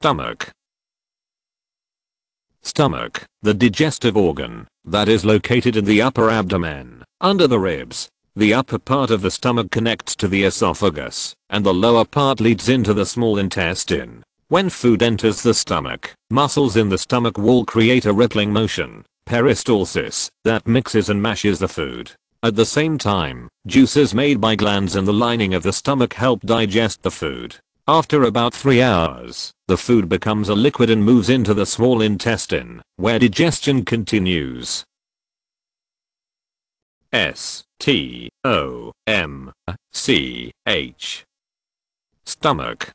Stomach Stomach, the digestive organ, that is located in the upper abdomen, under the ribs. The upper part of the stomach connects to the esophagus, and the lower part leads into the small intestine. When food enters the stomach, muscles in the stomach wall create a rippling motion, peristalsis, that mixes and mashes the food. At the same time, juices made by glands in the lining of the stomach help digest the food. After about 3 hours, the food becomes a liquid and moves into the small intestine, where digestion continues. S T O M C H Stomach